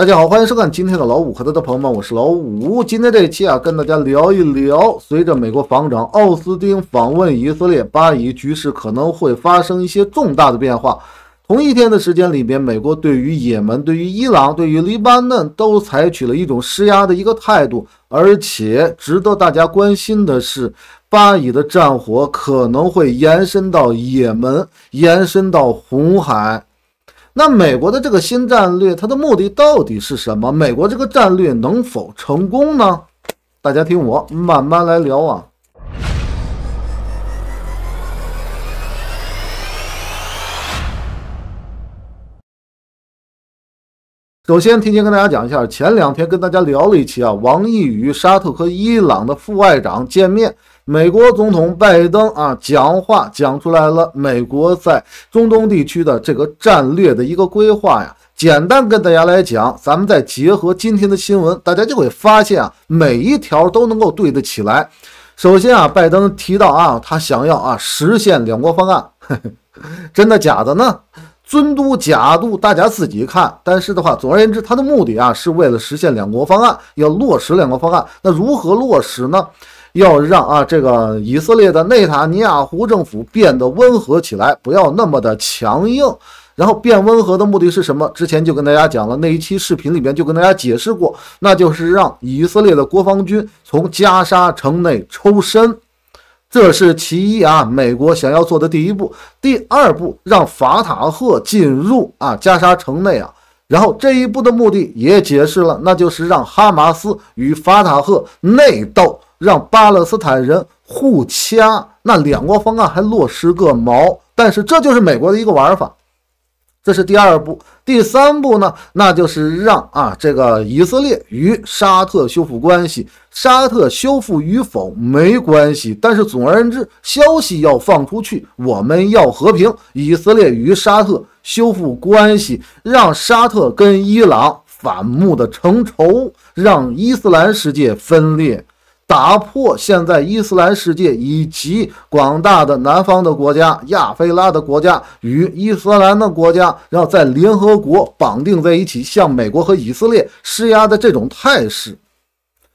大家好，欢迎收看今天的老五和他的朋友们，我是老五。今天这一期啊，跟大家聊一聊，随着美国防长奥斯汀访问以色列、巴以局势可能会发生一些重大的变化。同一天的时间里边，美国对于也门、对于伊朗、对于黎巴嫩都采取了一种施压的一个态度，而且值得大家关心的是，巴以的战火可能会延伸到也门，延伸到红海。那美国的这个新战略，它的目的到底是什么？美国这个战略能否成功呢？大家听我慢慢来聊啊。首先，提前跟大家讲一下，前两天跟大家聊了一期啊，王毅与沙特和伊朗的副外长见面，美国总统拜登啊讲话讲出来了，美国在中东地区的这个战略的一个规划呀，简单跟大家来讲，咱们再结合今天的新闻，大家就会发现啊，每一条都能够对得起来。首先啊，拜登提到啊，他想要啊实现两国方案，真的假的呢？尊都假都，大家自己看。但是的话，总而言之，他的目的啊，是为了实现两国方案，要落实两国方案。那如何落实呢？要让啊这个以色列的内塔尼亚胡政府变得温和起来，不要那么的强硬。然后变温和的目的是什么？之前就跟大家讲了，那一期视频里边就跟大家解释过，那就是让以色列的国防军从加沙城内抽身。这是其一啊，美国想要做的第一步，第二步让法塔赫进入啊加沙城内啊，然后这一步的目的也解释了，那就是让哈马斯与法塔赫内斗，让巴勒斯坦人互掐，那两国方案还落实个毛？但是这就是美国的一个玩法。这是第二步，第三步呢？那就是让啊，这个以色列与沙特修复关系。沙特修复与否没关系，但是总而言之，消息要放出去，我们要和平。以色列与沙特修复关系，让沙特跟伊朗反目的成仇，让伊斯兰世界分裂。打破现在伊斯兰世界以及广大的南方的国家、亚非拉的国家与伊斯兰的国家，然后在联合国绑定在一起，向美国和以色列施压的这种态势。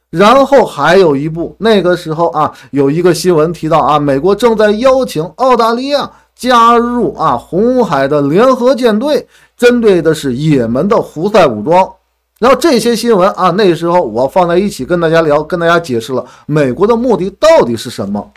然后还有一步，那个时候啊，有一个新闻提到啊，美国正在邀请澳大利亚加入啊红海的联合舰队，针对的是也门的胡塞武装。然后这些新闻啊，那时候我放在一起跟大家聊，跟大家解释了美国的目的到底是什么。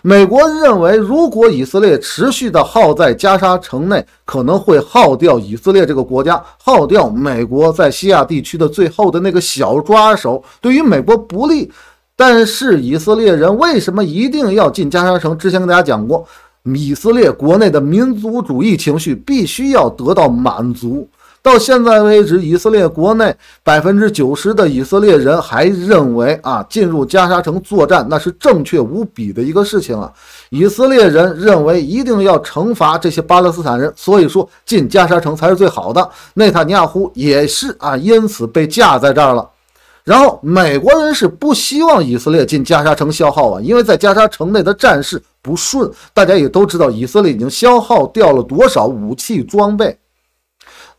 美国认为，如果以色列持续的耗在加沙城内，可能会耗掉以色列这个国家，耗掉美国在西亚地区的最后的那个小抓手，对于美国不利。但是以色列人为什么一定要进加沙城？之前跟大家讲过，以色列国内的民族主义情绪必须要得到满足。到现在为止，以色列国内百分之九十的以色列人还认为啊，进入加沙城作战那是正确无比的一个事情啊。以色列人认为一定要惩罚这些巴勒斯坦人，所以说进加沙城才是最好的。内塔尼亚胡也是啊，因此被架在这儿了。然后美国人是不希望以色列进加沙城消耗啊，因为在加沙城内的战事不顺，大家也都知道以色列已经消耗掉了多少武器装备。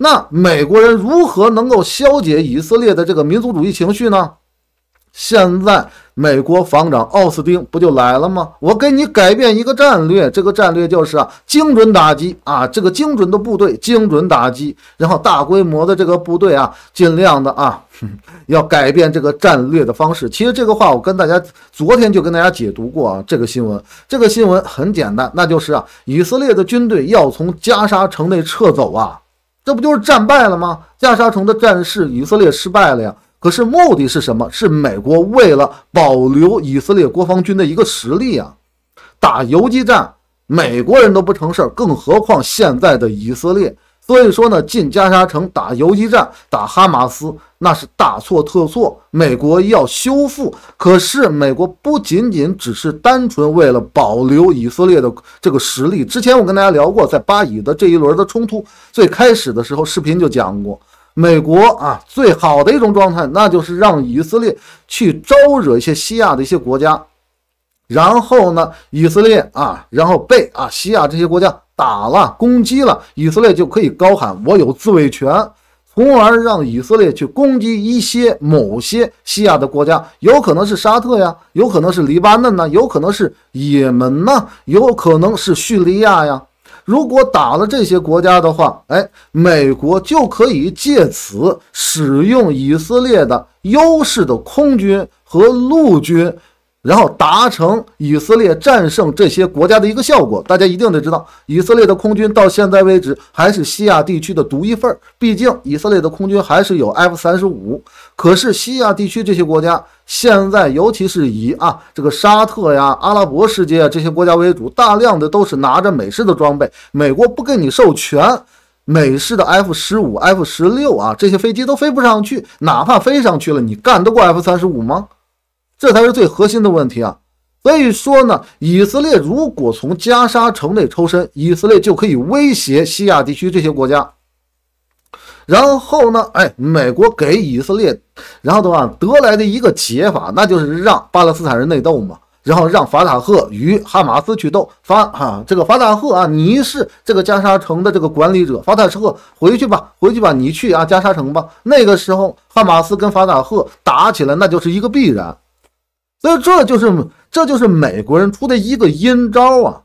那美国人如何能够消解以色列的这个民族主义情绪呢？现在美国防长奥斯汀不就来了吗？我给你改变一个战略，这个战略就是啊，精准打击啊，这个精准的部队精准打击，然后大规模的这个部队啊，尽量的啊，要改变这个战略的方式。其实这个话我跟大家昨天就跟大家解读过啊，这个新闻，这个新闻很简单，那就是啊，以色列的军队要从加沙城内撤走啊。这不就是战败了吗？加沙城的战事，以色列失败了呀。可是目的是什么？是美国为了保留以色列国防军的一个实力啊，打游击战，美国人都不成事儿，更何况现在的以色列。所以说呢，进加沙城打游击战，打哈马斯。那是大错特错。美国要修复，可是美国不仅仅只是单纯为了保留以色列的这个实力。之前我跟大家聊过，在巴以的这一轮的冲突最开始的时候，视频就讲过，美国啊最好的一种状态，那就是让以色列去招惹一些西亚的一些国家，然后呢，以色列啊，然后被啊西亚这些国家打了攻击了，以色列就可以高喊我有自卫权。从而让以色列去攻击一些某些西亚的国家，有可能是沙特呀，有可能是黎巴嫩呐，有可能是也门呐，有可能是叙利亚呀。如果打了这些国家的话，哎，美国就可以借此使用以色列的优势的空军和陆军。然后达成以色列战胜这些国家的一个效果，大家一定得知道，以色列的空军到现在为止还是西亚地区的独一份儿。毕竟以色列的空军还是有 F 三十五，可是西亚地区这些国家现在，尤其是以啊这个沙特呀、阿拉伯世界这些国家为主，大量的都是拿着美式的装备，美国不给你授权，美式的 F 十五、F 十六啊这些飞机都飞不上去，哪怕飞上去了，你干得过 F 三十五吗？这才是最核心的问题啊！所以说呢，以色列如果从加沙城内抽身，以色列就可以威胁西亚地区这些国家。然后呢，哎，美国给以色列，然后的话得来的一个解法，那就是让巴勒斯坦人内斗嘛，然后让法塔赫与哈马斯去斗。法啊，这个法塔赫啊，你是这个加沙城的这个管理者，法塔赫回去吧，回去吧，你去啊，加沙城吧。那个时候，哈马斯跟法塔赫打起来，那就是一个必然。所以这就是这就是美国人出的一个阴招啊，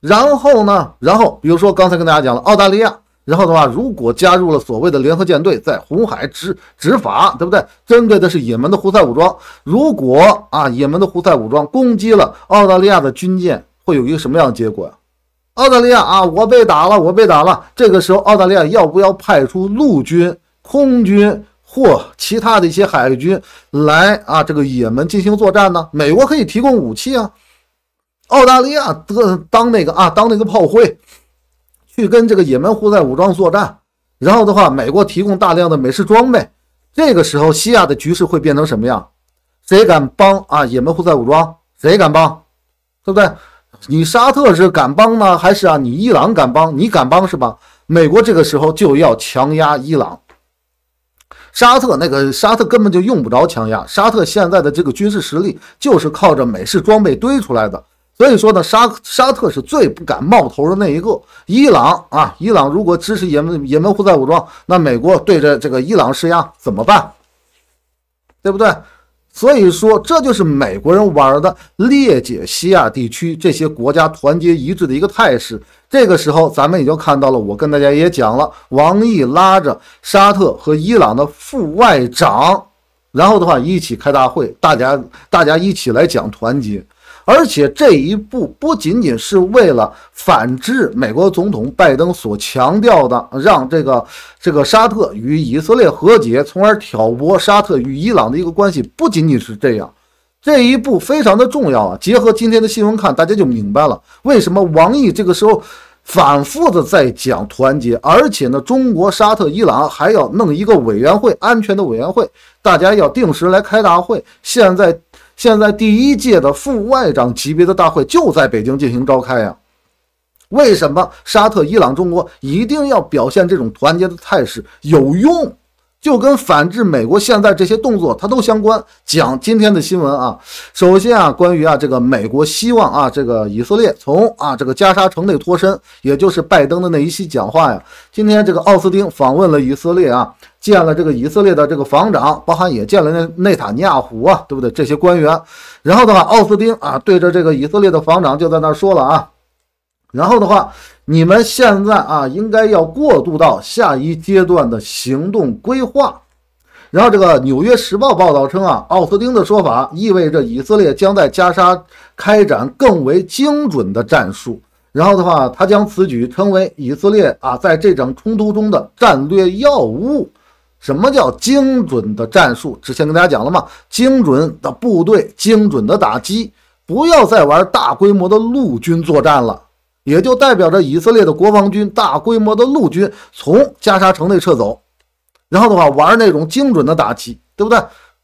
然后呢，然后比如说刚才跟大家讲了澳大利亚，然后的话，如果加入了所谓的联合舰队，在红海执执法，对不对？针对的是也门的胡塞武装，如果啊，也门的胡塞武装攻击了澳大利亚的军舰，会有一个什么样的结果呀？澳大利亚啊，我被打了，我被打了，这个时候澳大利亚要不要派出陆军、空军？或其他的一些海军来啊，这个也门进行作战呢？美国可以提供武器啊，澳大利亚的当那个啊，当那个炮灰，去跟这个也门胡塞武装作战。然后的话，美国提供大量的美式装备，这个时候西亚的局势会变成什么样？谁敢帮啊？也门胡塞武装谁敢帮，对不对？你沙特是敢帮呢，还是啊你伊朗敢帮？你敢帮是吧？美国这个时候就要强压伊朗。沙特那个沙特根本就用不着强压，沙特现在的这个军事实力就是靠着美式装备堆出来的。所以说呢，沙沙特是最不敢冒头的那一个。伊朗啊，伊朗如果支持也门也门胡塞武装，那美国对着这个伊朗施压怎么办？对不对？所以说这就是美国人玩的裂解西亚地区这些国家团结一致的一个态势。这个时候，咱们已经看到了，我跟大家也讲了，王毅拉着沙特和伊朗的副外长，然后的话一起开大会，大家大家一起来讲团结。而且这一步不仅仅是为了反制美国总统拜登所强调的，让这个这个沙特与以色列和解，从而挑拨沙特与伊朗的一个关系，不仅仅是这样，这一步非常的重要啊！结合今天的新闻看，大家就明白了为什么王毅这个时候。反复的在讲团结，而且呢，中国、沙特、伊朗还要弄一个委员会，安全的委员会，大家要定时来开大会。现在，现在第一届的副外长级别的大会就在北京进行召开呀。为什么沙特、伊朗、中国一定要表现这种团结的态势？有用。就跟反制美国现在这些动作，它都相关。讲今天的新闻啊，首先啊，关于啊这个美国希望啊这个以色列从啊这个加沙城内脱身，也就是拜登的那一期讲话呀。今天这个奥斯汀访问了以色列啊，见了这个以色列的这个防长，包含也见了那内塔尼亚胡啊，对不对？这些官员，然后的话，奥斯汀啊对着这个以色列的防长就在那说了啊。然后的话，你们现在啊，应该要过渡到下一阶段的行动规划。然后，这个《纽约时报》报道称啊，奥斯汀的说法意味着以色列将在加沙开展更为精准的战术。然后的话，他将此举称为以色列啊在这场冲突中的战略要务。什么叫精准的战术？之前跟大家讲了嘛，精准的部队，精准的打击，不要再玩大规模的陆军作战了。也就代表着以色列的国防军大规模的陆军从加沙城内撤走，然后的话玩那种精准的打击，对不对？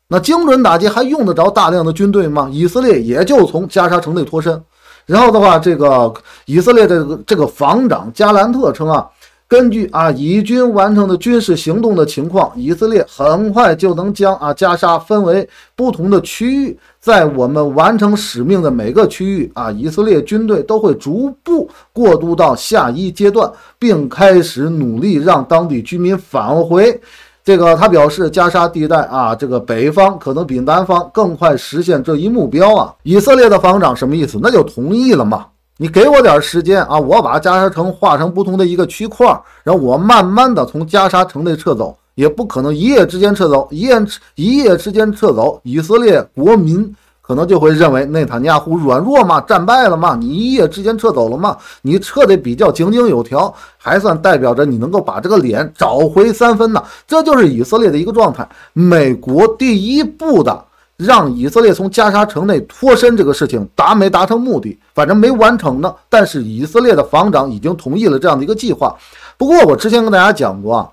那精准打击还用得着大量的军队吗？以色列也就从加沙城内脱身，然后的话，这个以色列的这个防长加兰特称啊。根据啊，以军完成的军事行动的情况，以色列很快就能将啊加沙分为不同的区域。在我们完成使命的每个区域啊，以色列军队都会逐步过渡到下一阶段，并开始努力让当地居民返回。这个他表示，加沙地带啊，这个北方可能比南方更快实现这一目标啊。以色列的防长什么意思？那就同意了嘛。你给我点时间啊！我把加沙城划成不同的一个区块，然后我慢慢的从加沙城内撤走，也不可能一夜之间撤走。一夜一夜之间撤走，以色列国民可能就会认为内塔尼亚胡软弱嘛，战败了嘛？你一夜之间撤走了嘛？你撤的比较井井有条，还算代表着你能够把这个脸找回三分呢。这就是以色列的一个状态。美国第一步的。让以色列从加沙城内脱身这个事情达没达成目的，反正没完成呢。但是以色列的防长已经同意了这样的一个计划。不过我之前跟大家讲过啊，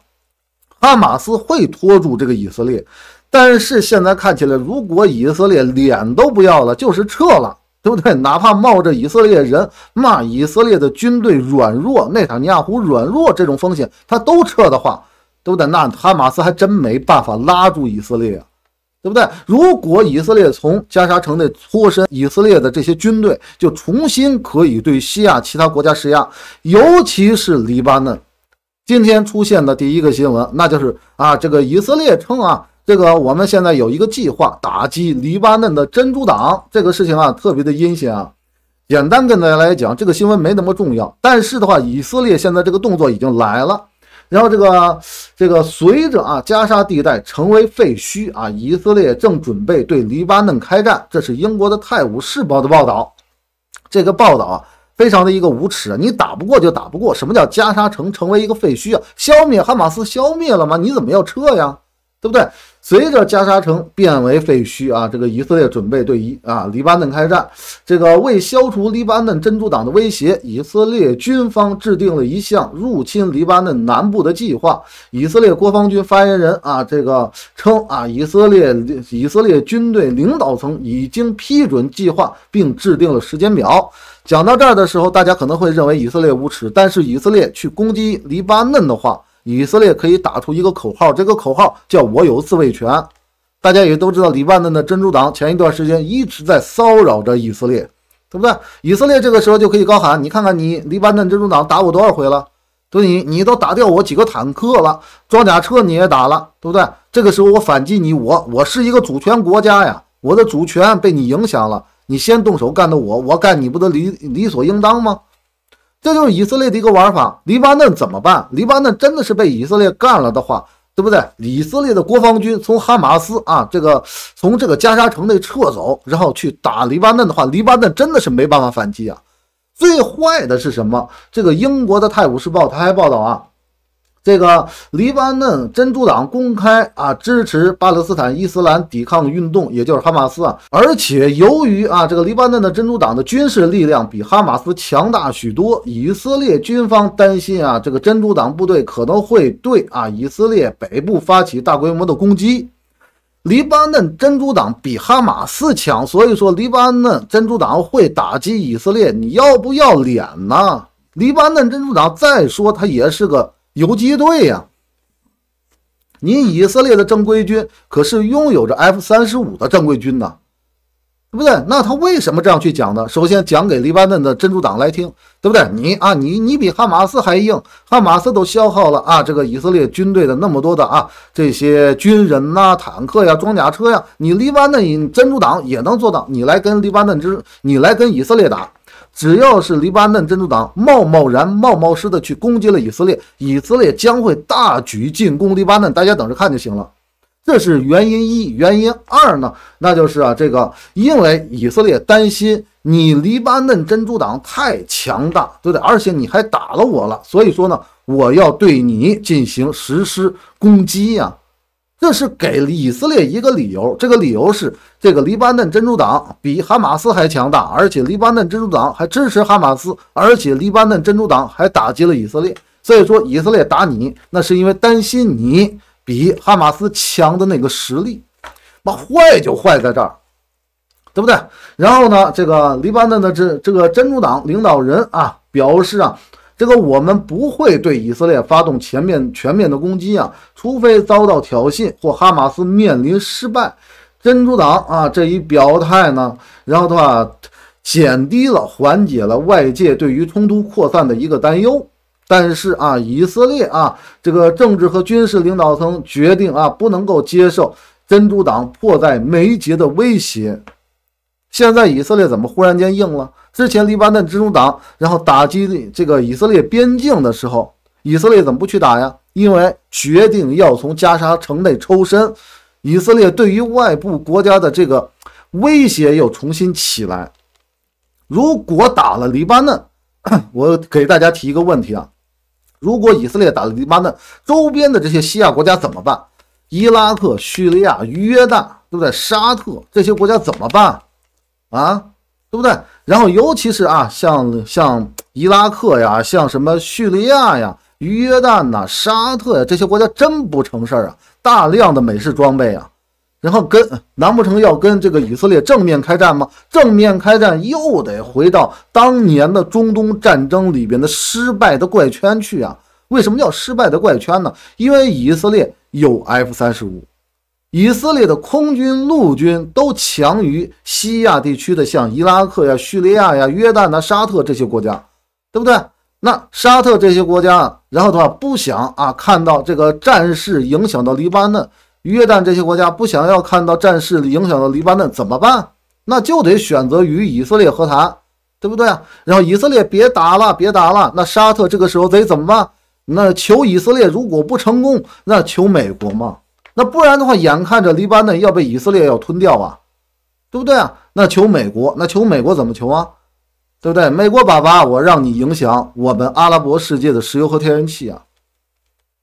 哈马斯会拖住这个以色列，但是现在看起来，如果以色列脸都不要了，就是撤了，对不对？哪怕冒着以色列人骂以色列的军队软弱、内塔尼亚胡软弱这种风险，他都撤的话，都得那，哈马斯还真没办法拉住以色列啊。对不对？如果以色列从加沙城内脱身，以色列的这些军队就重新可以对西亚其他国家施压，尤其是黎巴嫩。今天出现的第一个新闻，那就是啊，这个以色列称啊，这个我们现在有一个计划打击黎巴嫩的珍珠党，这个事情啊特别的阴险啊。简单跟大家来讲，这个新闻没那么重要，但是的话，以色列现在这个动作已经来了。然后这个，这个随着啊加沙地带成为废墟啊，以色列正准备对黎巴嫩开战。这是英国的《泰晤士报》的报道，这个报道啊，非常的一个无耻。你打不过就打不过，什么叫加沙城成为一个废墟啊？消灭哈马斯消灭了吗？你怎么要撤呀？对不对？随着加沙城变为废墟啊，这个以色列准备对伊啊黎巴嫩开战。这个为消除黎巴嫩真主党的威胁，以色列军方制定了一项入侵黎巴嫩南部的计划。以色列国防军发言人啊，这个称啊，以色列以色列军队领导层已经批准计划，并制定了时间表。讲到这儿的时候，大家可能会认为以色列无耻，但是以色列去攻击黎巴嫩的话。以色列可以打出一个口号，这个口号叫“我有自卫权”。大家也都知道，黎巴嫩的珍珠党前一段时间一直在骚扰着以色列，对不对？以色列这个时候就可以高喊：“你看看，你黎巴嫩珍珠党打我多少回了？对你，你都打掉我几个坦克了，装甲车你也打了，对不对？这个时候我反击你，我我是一个主权国家呀，我的主权被你影响了，你先动手干的我，我干你不得理理所应当吗？”这就是以色列的一个玩法。黎巴嫩怎么办？黎巴嫩真的是被以色列干了的话，对不对？以色列的国防军从哈马斯啊，这个从这个加沙城内撤走，然后去打黎巴嫩的话，黎巴嫩真的是没办法反击啊。最坏的是什么？这个英国的《泰晤士报》他还报道啊。这个黎巴嫩珍珠党公开啊支持巴勒斯坦伊斯兰抵抗运动，也就是哈马斯啊。而且由于啊这个黎巴嫩的珍珠党的军事力量比哈马斯强大许多，以色列军方担心啊这个珍珠党部队可能会对啊以色列北部发起大规模的攻击。黎巴嫩珍珠党比哈马斯强，所以说黎巴嫩珍珠党会打击以色列，你要不要脸呢？黎巴嫩珍珠党再说，他也是个。游击队呀，你以色列的正规军可是拥有着 F 三十五的正规军呢，对不对？那他为什么这样去讲呢？首先讲给黎巴嫩的真主党来听，对不对？你啊，你你比哈马斯还硬，哈马斯都消耗了啊，这个以色列军队的那么多的啊这些军人呐、坦克呀、装甲车呀，你黎巴嫩真主党也能做到，你来跟黎巴嫩之，你来跟以色列打。只要是黎巴嫩真主党冒冒然、冒冒失的去攻击了以色列，以色列将会大举进攻黎巴嫩，大家等着看就行了。这是原因一，原因二呢？那就是啊，这个因为以色列担心你黎巴嫩真主党太强大，对不对？而且你还打了我了，所以说呢，我要对你进行实施攻击呀。这是给以色列一个理由，这个理由是：这个黎巴嫩珍珠党比哈马斯还强大，而且黎巴嫩珍珠党还支持哈马斯，而且黎巴嫩珍珠党还打击了以色列。所以说，以色列打你，那是因为担心你比哈马斯强的那个实力。那坏就坏在这儿，对不对？然后呢，这个黎巴嫩的这这个珍珠党领导人啊，表示啊。这个我们不会对以色列发动全面全面的攻击啊，除非遭到挑衅或哈马斯面临失败。珍珠党啊这一表态呢，然后的话，减低了、缓解了外界对于冲突扩散的一个担忧。但是啊，以色列啊这个政治和军事领导层决定啊，不能够接受珍珠党迫在眉睫的威胁。现在以色列怎么忽然间硬了？之前黎巴嫩真主党然后打击这个以色列边境的时候，以色列怎么不去打呀？因为决定要从加沙城内抽身，以色列对于外部国家的这个威胁又重新起来。如果打了黎巴嫩，我给大家提一个问题啊：如果以色列打了黎巴嫩，周边的这些西亚国家怎么办？伊拉克、叙利亚、约旦，对不对？沙特这些国家怎么办？啊，对不对？然后尤其是啊，像像伊拉克呀，像什么叙利亚呀、约旦呐、沙特呀这些国家，真不成事儿啊！大量的美式装备啊，然后跟难不成要跟这个以色列正面开战吗？正面开战又得回到当年的中东战争里边的失败的怪圈去啊！为什么叫失败的怪圈呢？因为以色列有 F 三十五。以色列的空军、陆军都强于西亚地区的，像伊拉克呀、叙利亚呀、约旦呐、沙特这些国家，对不对？那沙特这些国家，然后的话不想啊看到这个战事影响到黎巴嫩、约旦这些国家，不想要看到战事影响到黎巴嫩怎么办？那就得选择与以色列和谈，对不对然后以色列别打了，别打了，那沙特这个时候得怎么办？那求以色列如果不成功，那求美国嘛？那不然的话，眼看着黎巴嫩要被以色列要吞掉啊，对不对啊？那求美国，那求美国怎么求啊？对不对？美国爸爸，我让你影响我们阿拉伯世界的石油和天然气啊，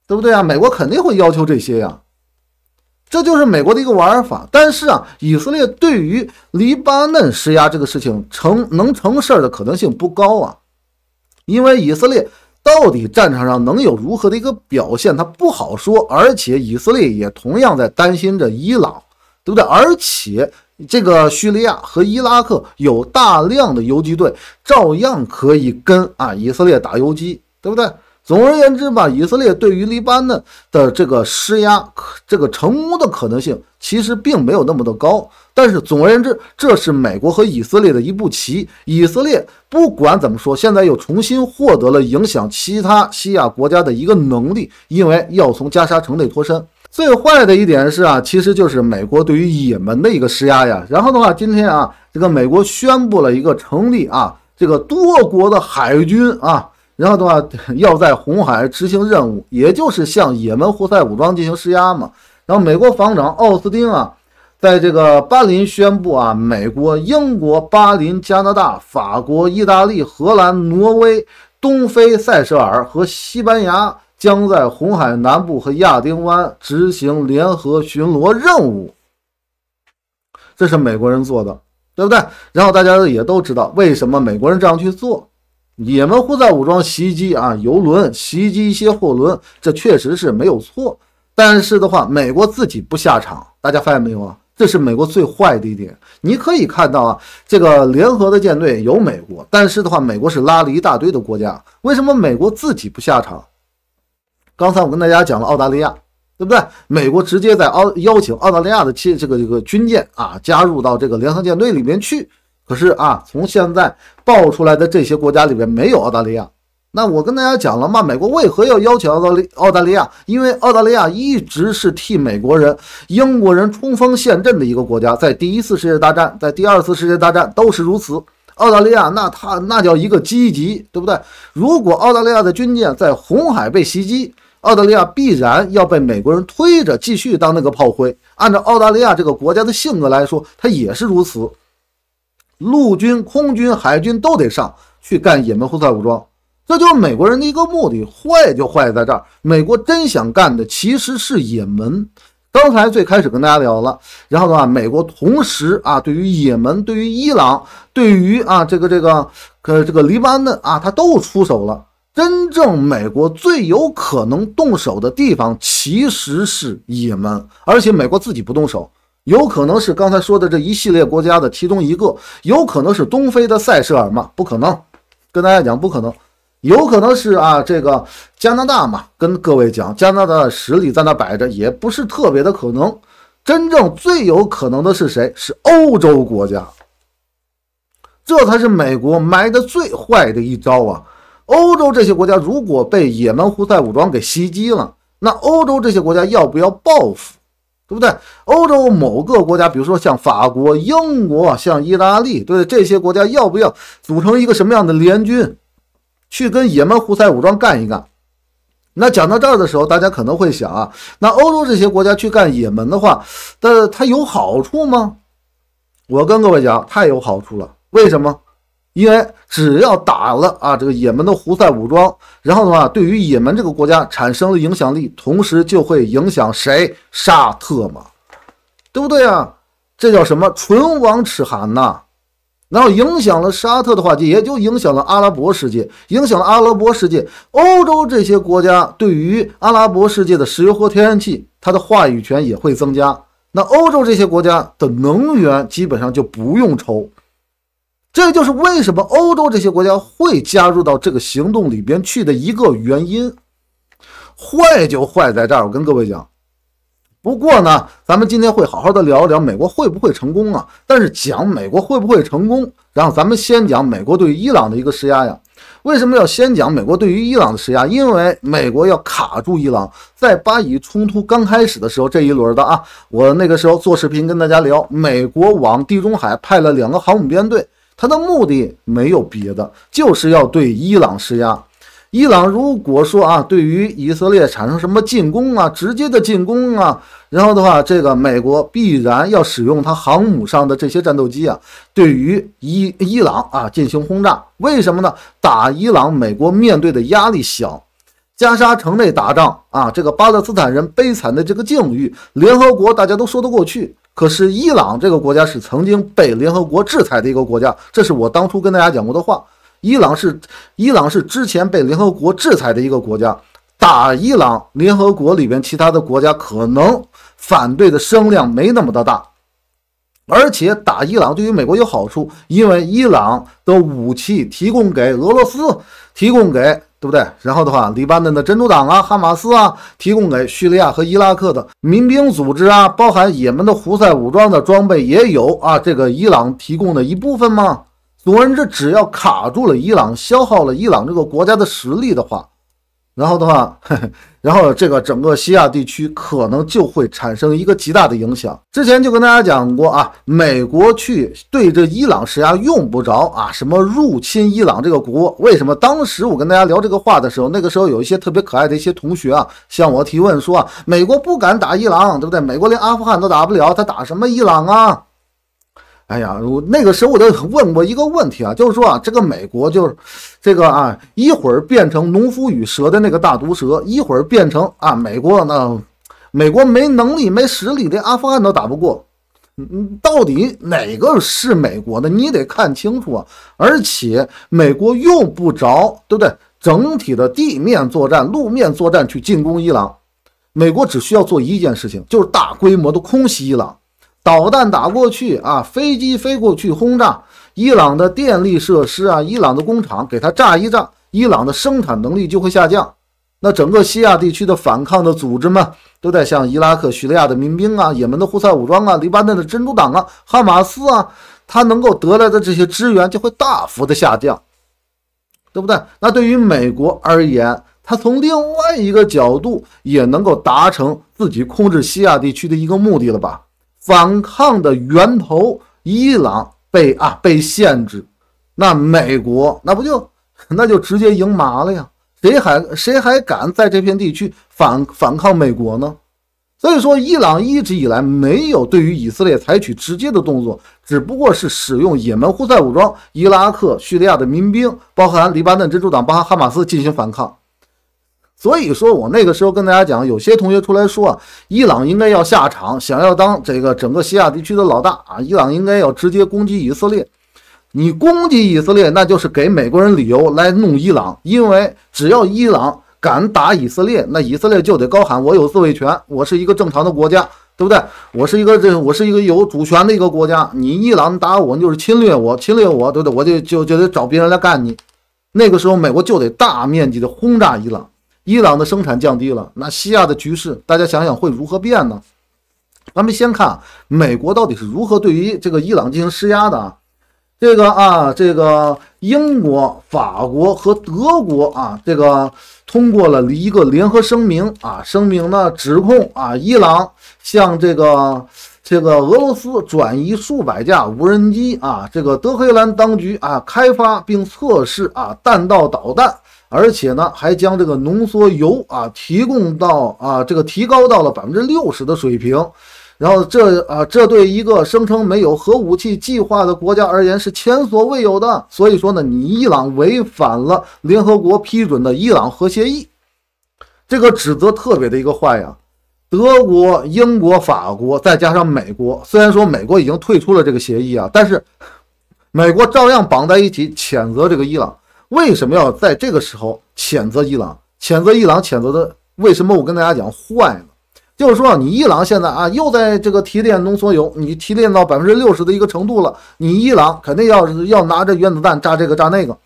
对不对啊？美国肯定会要求这些呀，这就是美国的一个玩法。但是啊，以色列对于黎巴嫩施压这个事情成能成事儿的可能性不高啊，因为以色列。到底战场上能有如何的一个表现，他不好说。而且以色列也同样在担心着伊朗，对不对？而且这个叙利亚和伊拉克有大量的游击队，照样可以跟啊以色列打游击，对不对？总而言之吧，以色列对于黎巴嫩的这个施压，可这个成功的可能性其实并没有那么的高。但是总而言之，这是美国和以色列的一步棋。以色列不管怎么说，现在又重新获得了影响其他西亚国家的一个能力，因为要从加沙城内脱身。最坏的一点是啊，其实就是美国对于也门的一个施压呀。然后的话，今天啊，这个美国宣布了一个成立啊，这个多国的海军啊。然后的话，要在红海执行任务，也就是向也门胡塞武装进行施压嘛。然后，美国防长奥斯汀啊，在这个巴林宣布啊，美国、英国、巴林、加拿大、法国、意大利、荷兰、挪威、东非、塞舌尔和西班牙将在红海南部和亚丁湾执行联合巡逻任务。这是美国人做的，对不对？然后大家也都知道为什么美国人这样去做。也门胡塞武装袭击啊，油轮袭击一些货轮，这确实是没有错。但是的话，美国自己不下场，大家发现没有啊？这是美国最坏的一点。你可以看到啊，这个联合的舰队有美国，但是的话，美国是拉了一大堆的国家。为什么美国自己不下场？刚才我跟大家讲了澳大利亚，对不对？美国直接在澳邀请澳大利亚的这这个这个军舰啊，加入到这个联合舰队里面去。可是啊，从现在爆出来的这些国家里边，没有澳大利亚。那我跟大家讲了嘛，美国为何要邀请澳大利澳大利亚？因为澳大利亚一直是替美国人、英国人冲锋陷阵的一个国家，在第一次世界大战、在第二次世界大战都是如此。澳大利亚那他那叫一个积极，对不对？如果澳大利亚的军舰在红海被袭击，澳大利亚必然要被美国人推着继续当那个炮灰。按照澳大利亚这个国家的性格来说，它也是如此。陆军、空军、海军都得上去干也门胡塞武装，这就是美国人的一个目的。坏就坏在这儿，美国真想干的其实是也门。刚才最开始跟大家聊了，然后的话，美国同时啊，对于也门、对于伊朗、对于啊这个这个呃这个黎巴嫩啊，他都出手了。真正美国最有可能动手的地方其实是也门，而且美国自己不动手。有可能是刚才说的这一系列国家的其中一个，有可能是东非的塞舌尔嘛？不可能，跟大家讲不可能。有可能是啊，这个加拿大嘛，跟各位讲，加拿大的实力在那摆着，也不是特别的可能。真正最有可能的是谁？是欧洲国家。这才是美国埋的最坏的一招啊！欧洲这些国家如果被也门胡塞武装给袭击了，那欧洲这些国家要不要报复？对不对，欧洲某个国家，比如说像法国、英国、像意大利，对这些国家要不要组成一个什么样的联军，去跟也门胡塞武装干一干？那讲到这儿的时候，大家可能会想啊，那欧洲这些国家去干也门的话，但它有好处吗？我跟各位讲，太有好处了。为什么？因为只要打了啊，这个也门的胡塞武装，然后的话，对于也门这个国家产生了影响力，同时就会影响谁？沙特嘛，对不对啊？这叫什么？唇亡齿寒呐。然后影响了沙特的话，就也就影响了阿拉伯世界，影响了阿拉伯世界，欧洲这些国家对于阿拉伯世界的石油和天然气，它的话语权也会增加。那欧洲这些国家的能源基本上就不用愁。这就是为什么欧洲这些国家会加入到这个行动里边去的一个原因。坏就坏在这儿，我跟各位讲。不过呢，咱们今天会好好的聊一聊美国会不会成功啊？但是讲美国会不会成功，然后咱们先讲美国对伊朗的一个施压呀。为什么要先讲美国对于伊朗的施压？因为美国要卡住伊朗。在巴以冲突刚开始的时候，这一轮的啊，我那个时候做视频跟大家聊，美国往地中海派了两个航母编队。他的目的没有别的，就是要对伊朗施压。伊朗如果说啊，对于以色列产生什么进攻啊，直接的进攻啊，然后的话，这个美国必然要使用它航母上的这些战斗机啊，对于伊伊朗啊进行轰炸。为什么呢？打伊朗，美国面对的压力小；加沙城内打仗啊，这个巴勒斯坦人悲惨的这个境遇，联合国大家都说得过去。可是，伊朗这个国家是曾经被联合国制裁的一个国家，这是我当初跟大家讲过的话。伊朗是伊朗是之前被联合国制裁的一个国家，打伊朗，联合国里边其他的国家可能反对的声量没那么的大，而且打伊朗对于美国有好处，因为伊朗的武器提供给俄罗斯，提供给。对不对？然后的话，黎巴嫩的真主党啊、哈马斯啊，提供给叙利亚和伊拉克的民兵组织啊，包含也门的胡塞武装的装备也有啊，这个伊朗提供的一部分吗？而言这只要卡住了伊朗，消耗了伊朗这个国家的实力的话。然后的话，然后这个整个西亚地区可能就会产生一个极大的影响。之前就跟大家讲过啊，美国去对着伊朗施压用不着啊，什么入侵伊朗这个国？为什么？当时我跟大家聊这个话的时候，那个时候有一些特别可爱的一些同学啊，向我提问说，美国不敢打伊朗，对不对？美国连阿富汗都打不了，他打什么伊朗啊？哎呀，我那个时候我就问过一个问题啊，就是说啊，这个美国就是这个啊，一会儿变成农夫与蛇的那个大毒蛇，一会儿变成啊，美国呢，美国没能力、没实力，连阿富汗都打不过，到底哪个是美国呢？你得看清楚啊！而且美国用不着，对不对？整体的地面作战、路面作战去进攻伊朗，美国只需要做一件事情，就是大规模的空袭伊朗。导弹打过去啊，飞机飞过去轰炸伊朗的电力设施啊，伊朗的工厂给它炸一炸，伊朗的生产能力就会下降。那整个西亚地区的反抗的组织们都在向伊拉克、叙利亚的民兵啊、也门的胡塞武装啊、黎巴嫩的真主党啊、哈马斯啊，他能够得来的这些支援就会大幅的下降，对不对？那对于美国而言，他从另外一个角度也能够达成自己控制西亚地区的一个目的了吧？反抗的源头，伊朗被啊被限制，那美国那不就 那就直接赢麻了呀？谁还谁还敢在这片地区反反抗美国呢？所以说，伊朗一直以来没有对于以色列采取直接的动作，只不过是使用也门胡塞武装、伊拉克、叙利亚的民兵，包含黎巴嫩真主党、包含哈马斯进行反抗。所以说，我那个时候跟大家讲，有些同学出来说，伊朗应该要下场，想要当这个整个西亚地区的老大啊！伊朗应该要直接攻击以色列。你攻击以色列，那就是给美国人理由来弄伊朗。因为只要伊朗敢打以色列，那以色列就得高喊：“我有自卫权，我是一个正常的国家，对不对？我是一个这，我是一个有主权的一个国家。你伊朗打我，你就是侵略我，侵略我对不对？我就就就得找别人来干你。那个时候，美国就得大面积的轰炸伊朗。伊朗的生产降低了，那西亚的局势大家想想会如何变呢？咱们先看美国到底是如何对于这个伊朗进行施压的啊？这个啊，这个英国、法国和德国啊，这个通过了一个联合声明啊，声明呢指控啊，伊朗向这个这个俄罗斯转移数百架无人机啊，这个德黑兰当局啊，开发并测试啊弹道导弹。而且呢，还将这个浓缩铀啊提供到啊这个提高到了百分之六十的水平，然后这啊这对一个声称没有核武器计划的国家而言是前所未有的。所以说呢，你伊朗违反了联合国批准的伊朗核协议，这个指责特别的一个坏呀。德国、英国、法国再加上美国，虽然说美国已经退出了这个协议啊，但是美国照样绑在一起谴责这个伊朗。为什么要在这个时候谴责伊朗？谴责伊朗，谴责的为什么？我跟大家讲坏呢，就是说你伊朗现在啊，又在这个提炼浓缩铀，你提炼到百分之六十的一个程度了，你伊朗肯定要是要拿着原子弹炸这个炸那个，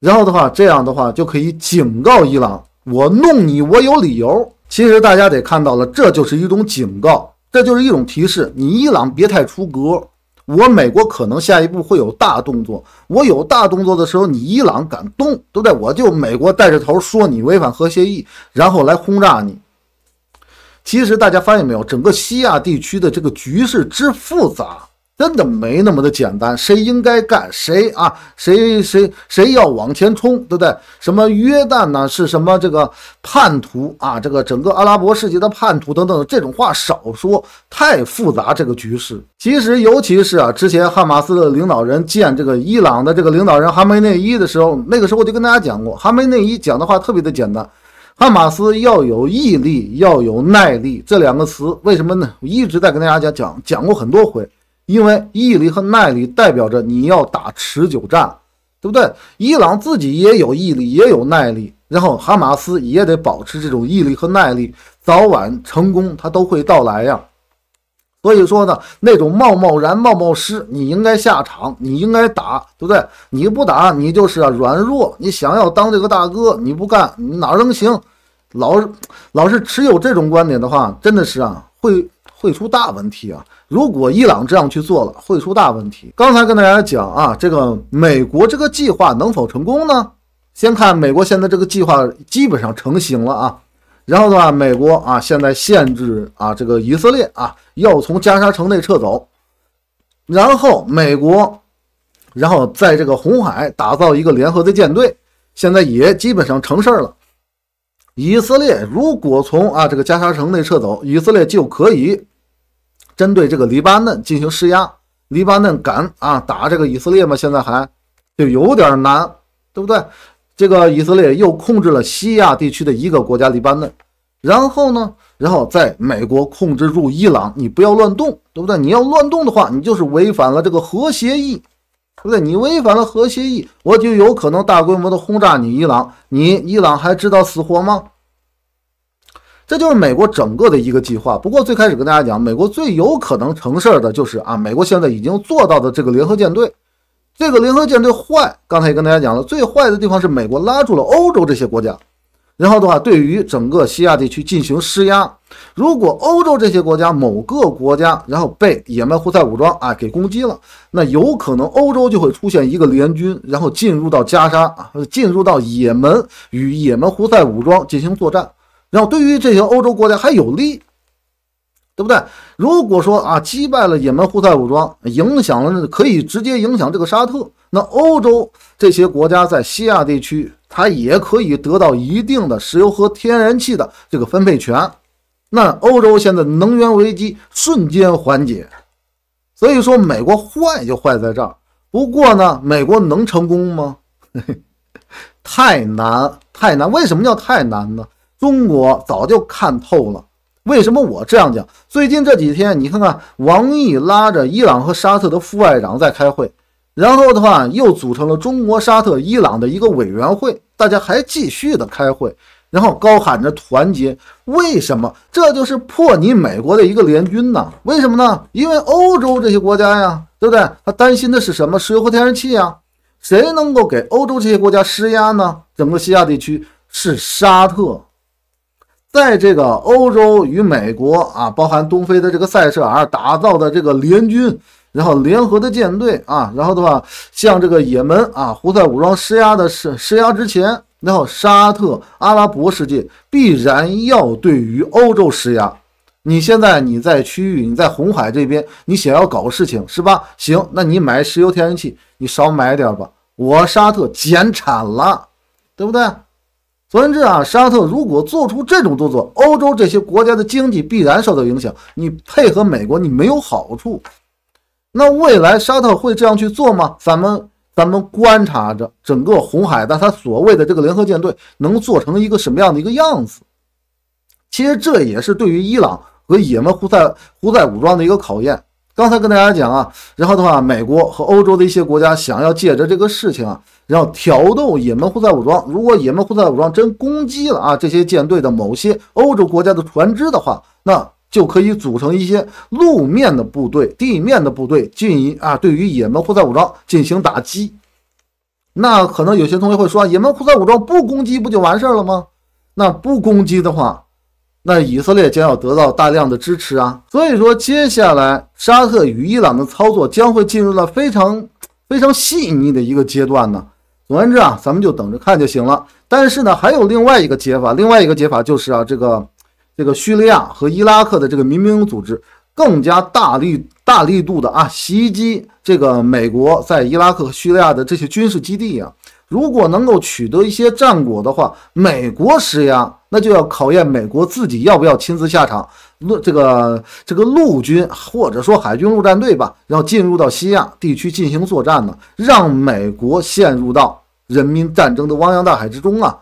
然后的话，这样的话就可以警告伊朗，我弄你，我有理由。其实大家得看到了，这就是一种警告，这就是一种提示，你伊朗别太出格。我美国可能下一步会有大动作，我有大动作的时候，你伊朗敢动，对不对？我就美国带着头说你违反核协议，然后来轰炸你。其实大家发现没有，整个西亚地区的这个局势之复杂。真的没那么的简单，谁应该干谁啊？谁谁谁要往前冲，对不对？什么约旦呢？是什么这个叛徒啊？这个整个阿拉伯世界的叛徒等等，这种话少说，太复杂这个局势。其实，尤其是啊，之前哈马斯的领导人见这个伊朗的这个领导人哈梅内伊的时候，那个时候我就跟大家讲过，哈梅内伊讲的话特别的简单，哈马斯要有毅力，要有耐力，这两个词为什么呢？我一直在跟大家讲讲讲过很多回。因为毅力和耐力代表着你要打持久战，对不对？伊朗自己也有毅力，也有耐力，然后哈马斯也得保持这种毅力和耐力，早晚成功它都会到来呀。所以说呢，那种冒冒然、冒冒失，你应该下场，你应该打，对不对？你不打，你就是软弱。你想要当这个大哥，你不干，你哪能行？老老是持有这种观点的话，真的是啊，会。会出大问题啊！如果伊朗这样去做了，会出大问题。刚才跟大家讲啊，这个美国这个计划能否成功呢？先看美国现在这个计划基本上成型了啊。然后的话，美国啊现在限制啊这个以色列啊要从加沙城内撤走，然后美国，然后在这个红海打造一个联合的舰队，现在也基本上成事儿了。以色列如果从啊这个加沙城内撤走，以色列就可以针对这个黎巴嫩进行施压。黎巴嫩敢啊打这个以色列吗？现在还就有点难，对不对？这个以色列又控制了西亚地区的一个国家黎巴嫩，然后呢，然后在美国控制住伊朗，你不要乱动，对不对？你要乱动的话，你就是违反了这个核协议。不对，你违反了核协议，我就有可能大规模的轰炸你伊朗，你伊朗还知道死活吗？这就是美国整个的一个计划。不过最开始跟大家讲，美国最有可能成事儿的就是啊，美国现在已经做到的这个联合舰队，这个联合舰队坏，刚才也跟大家讲了，最坏的地方是美国拉住了欧洲这些国家。然后的话，对于整个西亚地区进行施压。如果欧洲这些国家某个国家，然后被也门胡塞武装啊给攻击了，那有可能欧洲就会出现一个联军，然后进入到加沙啊，进入到也门，与也门胡塞武装进行作战。然后对于这些欧洲国家还有利，对不对？如果说啊击败了也门胡塞武装，影响了，可以直接影响这个沙特。那欧洲这些国家在西亚地区，它也可以得到一定的石油和天然气的这个分配权。那欧洲现在能源危机瞬间缓解，所以说美国坏就坏在这儿。不过呢，美国能成功吗？太难，太难。为什么叫太难呢？中国早就看透了。为什么我这样讲？最近这几天，你看看王毅拉着伊朗和沙特的副外长在开会。然后的话，又组成了中国、沙特、伊朗的一个委员会，大家还继续的开会，然后高喊着团结。为什么？这就是破你美国的一个联军呢？为什么呢？因为欧洲这些国家呀，对不对？他担心的是什么？石油和天然气呀。谁能够给欧洲这些国家施压呢？整个西亚地区是沙特，在这个欧洲与美国啊，包含东非的这个塞舌尔打造的这个联军。然后联合的舰队啊，然后的话向这个也门啊胡塞武装施压的施施压之前，然后沙特阿拉伯世界必然要对于欧洲施压。你现在你在区域你在红海这边，你想要搞事情是吧？行，那你买石油天然气，你少买点吧。我沙特减产了，对不对？而言之啊，沙特如果做出这种动作，欧洲这些国家的经济必然受到影响。你配合美国，你没有好处。那未来沙特会这样去做吗？咱们咱们观察着整个红海的他所谓的这个联合舰队能做成一个什么样的一个样子？其实这也是对于伊朗和也门胡塞胡塞武装的一个考验。刚才跟大家讲啊，然后的话，美国和欧洲的一些国家想要借着这个事情啊，然后挑逗也门胡塞武装。如果也门胡塞武装真攻击了啊这些舰队的某些欧洲国家的船只的话，那。就可以组成一些路面的部队、地面的部队，进一啊，对于也门胡塞武装进行打击。那可能有些同学会说，也门胡塞武装不攻击不就完事儿了吗？那不攻击的话，那以色列将要得到大量的支持啊。所以说，接下来沙特与伊朗的操作将会进入到非常非常细腻的一个阶段呢。总而言之啊，咱们就等着看就行了。但是呢，还有另外一个解法，另外一个解法就是啊，这个。这个叙利亚和伊拉克的这个民兵组织更加大力、大力度的啊，袭击这个美国在伊拉克和叙利亚的这些军事基地啊。如果能够取得一些战果的话，美国施压，那就要考验美国自己要不要亲自下场。陆这个这个陆军或者说海军陆战队吧，要进入到西亚地区进行作战呢，让美国陷入到人民战争的汪洋大海之中啊。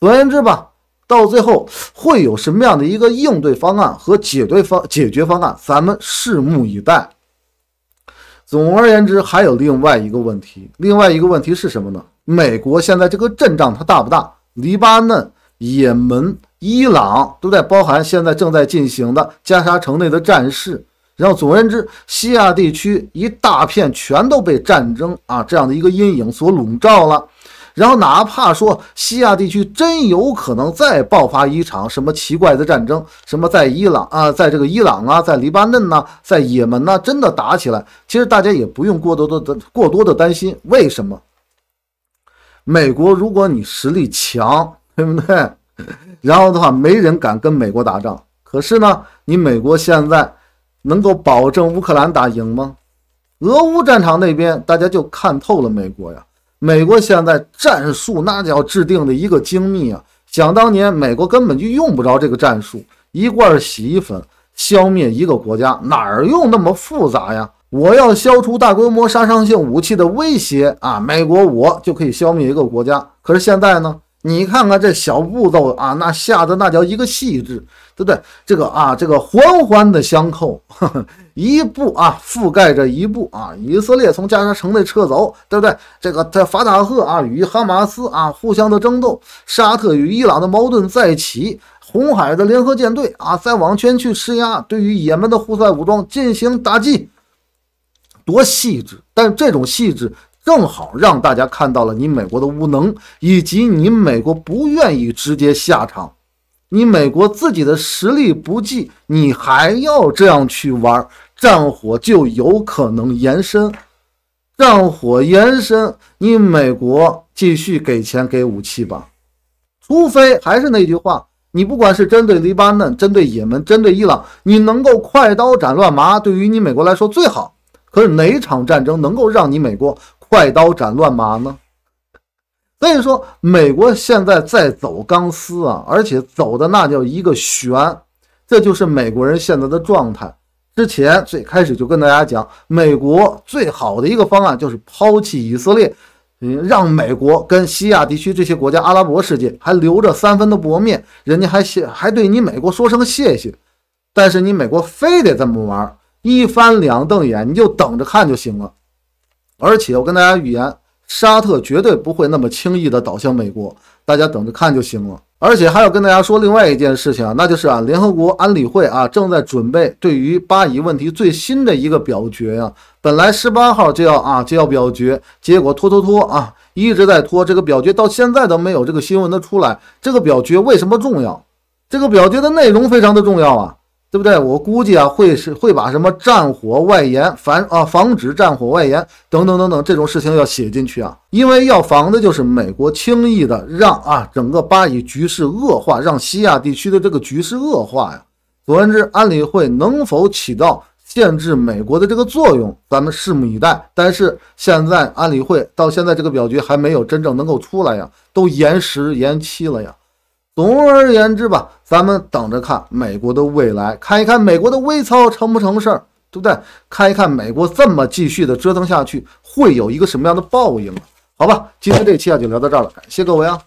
总而言之吧。到最后会有什么样的一个应对方案和解对方解决方案？咱们拭目以待。总而言之，还有另外一个问题，另外一个问题是什么呢？美国现在这个阵仗它大不大？黎巴嫩、也门、伊朗，都在包含现在正在进行的加沙城内的战事，然后总而言之，西亚地区一大片全都被战争啊这样的一个阴影所笼罩了。然后，哪怕说西亚地区真有可能再爆发一场什么奇怪的战争，什么在伊朗啊，在这个伊朗啊，在黎巴嫩呐，在也门呐，真的打起来，其实大家也不用过多的过多的担心。为什么？美国如果你实力强，对不对？然后的话，没人敢跟美国打仗。可是呢，你美国现在能够保证乌克兰打赢吗？俄乌战场那边，大家就看透了美国呀。美国现在战术那叫制定的一个精密啊！想当年美国根本就用不着这个战术，一罐洗衣粉消灭一个国家，哪儿用那么复杂呀？我要消除大规模杀伤性武器的威胁啊！美国我就可以消灭一个国家。可是现在呢？你看看这小步骤啊，那下的那叫一个细致，对不对？这个啊，这个环环的相扣，呵呵一步啊覆盖着一步啊。以色列从加沙城内撤走，对不对？这个在法塔赫啊与哈马斯啊互相的争斗，沙特与伊朗的矛盾再起，红海的联合舰队啊在往前去施压，对于也门的胡塞武装进行打击，多细致！但这种细致。正好让大家看到了你美国的无能，以及你美国不愿意直接下场。你美国自己的实力不济，你还要这样去玩，战火就有可能延伸。战火延伸，你美国继续给钱给武器吧，除非还是那句话，你不管是针对黎巴嫩、针对也门、针对伊朗，你能够快刀斩乱麻，对于你美国来说最好。可是哪场战争能够让你美国？快刀斩乱麻呢，所以说美国现在在走钢丝啊，而且走的那叫一个悬，这就是美国人现在的状态。之前最开始就跟大家讲，美国最好的一个方案就是抛弃以色列，嗯，让美国跟西亚地区这些国家、阿拉伯世界还留着三分的薄面，人家还谢，还对你美国说声谢谢。但是你美国非得这么玩，一翻两瞪眼，你就等着看就行了。而且我跟大家预言，沙特绝对不会那么轻易的倒向美国，大家等着看就行了。而且还要跟大家说另外一件事情啊，那就是啊，联合国安理会啊正在准备对于巴以问题最新的一个表决呀。本来十八号就要啊就要表决，结果拖拖拖啊，一直在拖，这个表决到现在都没有这个新闻的出来。这个表决为什么重要？这个表决的内容非常的重要啊。对不对？我估计啊，会是会把什么战火外延，防啊防止战火外延等等等等这种事情要写进去啊，因为要防的就是美国轻易的让啊整个巴以局势恶化，让西亚地区的这个局势恶化呀。总而言之，安理会能否起到限制美国的这个作用，咱们拭目以待。但是现在安理会到现在这个表决还没有真正能够出来呀，都延时延期了呀。总而言之吧，咱们等着看美国的未来，看一看美国的微操成不成事儿，对不对？看一看美国这么继续的折腾下去，会有一个什么样的报应？好吧，今天这期啊就聊到这儿了，感谢各位啊。